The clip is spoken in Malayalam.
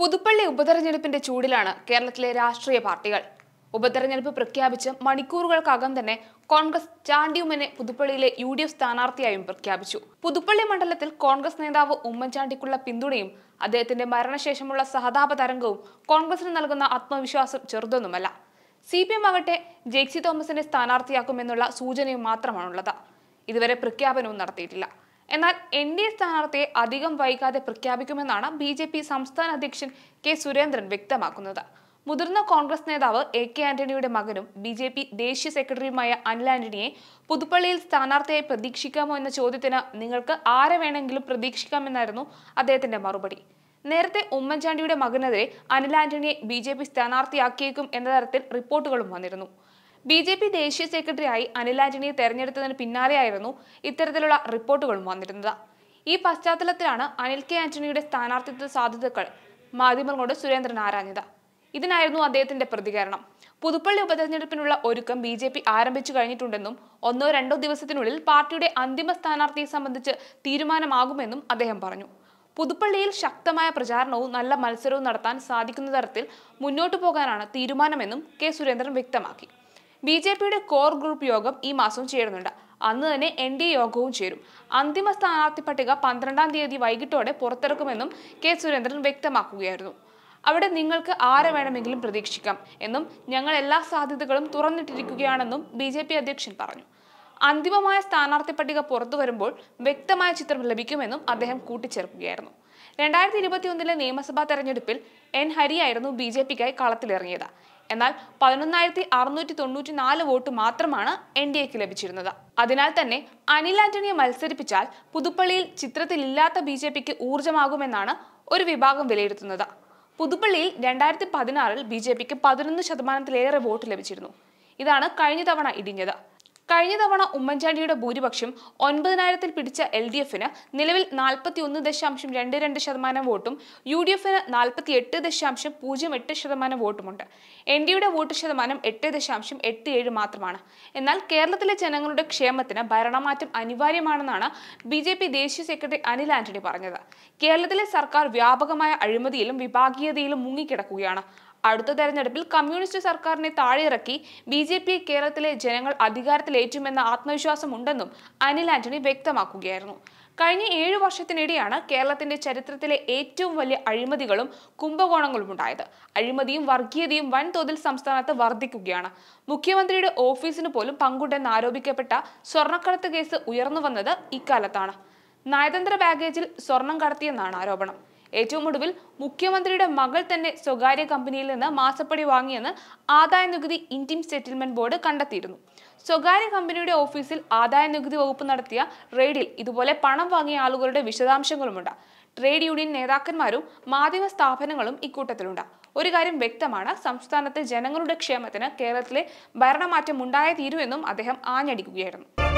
പുതുപ്പള്ളി ഉപതെരഞ്ഞെടുപ്പിന്റെ ചൂടിലാണ് കേരളത്തിലെ രാഷ്ട്രീയ പാർട്ടികൾ ഉപതെരഞ്ഞെടുപ്പ് പ്രഖ്യാപിച്ച് മണിക്കൂറുകൾക്കകം തന്നെ കോൺഗ്രസ് ചാണ്ടിയുമ്മനെ പുതുപ്പള്ളിയിലെ യു ഡി എഫ് സ്ഥാനാർത്ഥിയായും പ്രഖ്യാപിച്ചു പുതുപ്പള്ളി മണ്ഡലത്തിൽ കോൺഗ്രസ് നേതാവ് ഉമ്മൻചാണ്ടിക്കുള്ള പിന്തുണയും അദ്ദേഹത്തിന്റെ മരണശേഷമുള്ള സഹതാപ തരംഗവും കോൺഗ്രസിന് നൽകുന്ന ആത്മവിശ്വാസം ചെറുതൊന്നുമല്ല സി പി എം ആകട്ടെ ജെയ്സി തോമസിനെ സ്ഥാനാർത്ഥിയാക്കുമെന്നുള്ള സൂചനയും മാത്രമാണുള്ളത് ഇതുവരെ പ്രഖ്യാപനവും നടത്തിയിട്ടില്ല എന്നാൽ എൻ ഡി എ സ്ഥാനാർത്ഥിയെ അധികം വൈകാതെ പ്രഖ്യാപിക്കുമെന്നാണ് ബി ജെ പി സംസ്ഥാന അധ്യക്ഷൻ കെ സുരേന്ദ്രൻ വ്യക്തമാക്കുന്നത് മുതിർന്ന കോൺഗ്രസ് നേതാവ് എ കെ ആന്റണിയുടെ മകനും ബി ജെ പി ദേശീയ സെക്രട്ടറിയുമായ അനിൽ ആന്റണിയെ പുതുപ്പള്ളിയിൽ സ്ഥാനാർത്ഥിയായി പ്രതീക്ഷിക്കാമോ എന്ന ചോദ്യത്തിന് നിങ്ങൾക്ക് ആരെ വേണമെങ്കിലും പ്രതീക്ഷിക്കാമെന്നായിരുന്നു അദ്ദേഹത്തിന്റെ മറുപടി നേരത്തെ ഉമ്മൻചാണ്ടിയുടെ മകനെതിരെ അനിൽ ആന്റണിയെ ബി ജെ പി സ്ഥാനാർത്ഥിയാക്കിയേക്കും എന്ന തരത്തിൽ റിപ്പോർട്ടുകളും വന്നിരുന്നു ബി ജെ പി ദേശീയ സെക്രട്ടറിയായി അനിൽ ആന്റണിയെ തെരഞ്ഞെടുത്തതിന് പിന്നാലെയായിരുന്നു ഇത്തരത്തിലുള്ള റിപ്പോർട്ടുകളും വന്നിരുന്നത് ഈ പശ്ചാത്തലത്തിലാണ് അനിൽ കെ ആന്റണിയുടെ സ്ഥാനാർത്ഥിത്വ സാധ്യതകൾ മാധ്യമങ്ങളോട് സുരേന്ദ്രൻ ആരാഞ്ഞത് ഇതിനായിരുന്നു അദ്ദേഹത്തിന്റെ പ്രതികരണം പുതുപ്പള്ളി ഉപതെരഞ്ഞെടുപ്പിനുള്ള ഒരുക്കം ബി ജെ പി ആരംഭിച്ചു കഴിഞ്ഞിട്ടുണ്ടെന്നും ഒന്നോ രണ്ടോ ദിവസത്തിനുള്ളിൽ പാർട്ടിയുടെ അന്തിമ സ്ഥാനാർത്ഥിയെ സംബന്ധിച്ച് തീരുമാനമാകുമെന്നും അദ്ദേഹം പറഞ്ഞു പുതുപ്പള്ളിയിൽ ശക്തമായ പ്രചാരണവും നല്ല മത്സരവും നടത്താൻ സാധിക്കുന്ന തരത്തിൽ മുന്നോട്ടു പോകാനാണ് തീരുമാനമെന്നും കെ സുരേന്ദ്രൻ വ്യക്തമാക്കി ബി ജെ പിയുടെ കോർ ഗ്രൂപ്പ് യോഗം ഈ മാസം ചേരുന്നുണ്ട് അന്ന് തന്നെ എൻ ഡി എ യോഗവും ചേരും അന്തിമ സ്ഥാനാർത്ഥി പട്ടിക പന്ത്രണ്ടാം തീയതി വൈകിട്ടോടെ പുറത്തിറക്കുമെന്നും കെ സുരേന്ദ്രൻ വ്യക്തമാക്കുകയായിരുന്നു അവിടെ നിങ്ങൾക്ക് ആരെ വേണമെങ്കിലും പ്രതീക്ഷിക്കാം എന്നും ഞങ്ങൾ എല്ലാ സാധ്യതകളും തുറന്നിട്ടിരിക്കുകയാണെന്നും ബി ജെ പി അധ്യക്ഷൻ പറഞ്ഞു അന്തിമമായ സ്ഥാനാർത്ഥി പട്ടിക പുറത്തു വരുമ്പോൾ വ്യക്തമായ ചിത്രം ലഭിക്കുമെന്നും അദ്ദേഹം കൂട്ടിച്ചേർക്കുകയായിരുന്നു രണ്ടായിരത്തി ഇരുപത്തിയൊന്നിലെ നിയമസഭാ തെരഞ്ഞെടുപ്പിൽ എൻ ഹരിയായിരുന്നു ബി ജെ പിക്കായി കളത്തിലിറങ്ങിയത് എന്നാൽ പതിനൊന്നായിരത്തി അറുന്നൂറ്റി തൊണ്ണൂറ്റി നാല് വോട്ട് മാത്രമാണ് എൻ ഡി എക്ക് ലഭിച്ചിരുന്നത് അതിനാൽ തന്നെ അനിൽ ആന്റണിയെ മത്സരിപ്പിച്ചാൽ പുതുപ്പള്ളിയിൽ ചിത്രത്തിലില്ലാത്ത ബി ജെ പിക്ക് ഊർജ്ജമാകുമെന്നാണ് ഒരു വിഭാഗം വിലയിരുത്തുന്നത് പുതുപ്പള്ളിയിൽ രണ്ടായിരത്തി പതിനാറിൽ ബി ജെ പിക്ക് പതിനൊന്ന് ശതമാനത്തിലേറെ വോട്ട് ലഭിച്ചിരുന്നു ഇതാണ് കഴിഞ്ഞ തവണ ഇടിഞ്ഞത് കഴിഞ്ഞ തവണ ഉമ്മൻചാണ്ടിയുടെ ഭൂരിപക്ഷം ഒൻപതിനായിരത്തിൽ പിടിച്ച എൽ ഡി എഫിന് നിലവിൽ നാൽപ്പത്തി ഒന്ന് ദശാംശം രണ്ട് രണ്ട് ശതമാനം വോട്ടും യു ഡി എഫിന് നാൽപ്പത്തി എട്ട് ദശാംശം പൂജ്യം എട്ട് ശതമാനം വോട്ടുമുണ്ട് എൻ ഡിയുടെ വോട്ട് ശതമാനം എട്ട് ദശാംശം എട്ട് ഏഴ് മാത്രമാണ് എന്നാൽ കേരളത്തിലെ ജനങ്ങളുടെ ക്ഷേമത്തിന് ഭരണമാറ്റം അനിവാര്യമാണെന്നാണ് ബി ജെ പി ദേശീയ സെക്രട്ടറി അനിൽ ആന്റണി പറഞ്ഞത് കേരളത്തിലെ സർക്കാർ വ്യാപകമായ അഴിമതിയിലും വിഭാഗീയതയിലും മുങ്ങിക്കിടക്കുകയാണ് അടുത്ത തെരഞ്ഞെടുപ്പിൽ കമ്മ്യൂണിസ്റ്റ് സർക്കാരിനെ താഴെയിറക്കി ബി ജെ പി കേരളത്തിലെ ജനങ്ങൾ അധികാരത്തിലേറ്റുമെന്ന ആത്മവിശ്വാസമുണ്ടെന്നും അനിൽ ആന്റണി വ്യക്തമാക്കുകയായിരുന്നു കഴിഞ്ഞ ഏഴു വർഷത്തിനിടെയാണ് കേരളത്തിന്റെ ചരിത്രത്തിലെ ഏറ്റവും വലിയ അഴിമതികളും കുംഭകോണങ്ങളും ഉണ്ടായത് അഴിമതിയും വർഗീയതയും വൻതോതിൽ സംസ്ഥാനത്ത് വർദ്ധിക്കുകയാണ് മുഖ്യമന്ത്രിയുടെ ഓഫീസിന് പോലും പങ്കുണ്ടെന്ന് ആരോപിക്കപ്പെട്ട സ്വർണ്ണക്കടത്ത് കേസ് ഉയർന്നു വന്നത് ഇക്കാലത്താണ് നയതന്ത്ര ബാഗേജിൽ സ്വർണം കടത്തിയെന്നാണ് ആരോപണം ഏറ്റവും ഒടുവിൽ മുഖ്യമന്ത്രിയുടെ മകൾ തന്നെ സ്വകാര്യ കമ്പനിയിൽ നിന്ന് മാസപ്പടി വാങ്ങിയെന്ന് ആദായ നികുതി ഇന്റീം സെറ്റിൽമെന്റ് ബോർഡ് കണ്ടെത്തിയിരുന്നു സ്വകാര്യ കമ്പനിയുടെ ഓഫീസിൽ ആദായ നികുതി വകുപ്പ് നടത്തിയ റെയ്ഡിൽ ഇതുപോലെ പണം വാങ്ങിയ ആളുകളുടെ വിശദാംശങ്ങളുമുണ്ട് ട്രേഡ് യൂണിയൻ നേതാക്കന്മാരും മാധ്യമ സ്ഥാപനങ്ങളും ഇക്കൂട്ടത്തിലുണ്ട് ഒരു കാര്യം വ്യക്തമാണ് സംസ്ഥാനത്തെ ജനങ്ങളുടെ ക്ഷേമത്തിന് കേരളത്തിലെ ഭരണമാറ്റം ഉണ്ടായേ തീരുവെന്നും അദ്ദേഹം ആഞ്ഞടിക്കുകയായിരുന്നു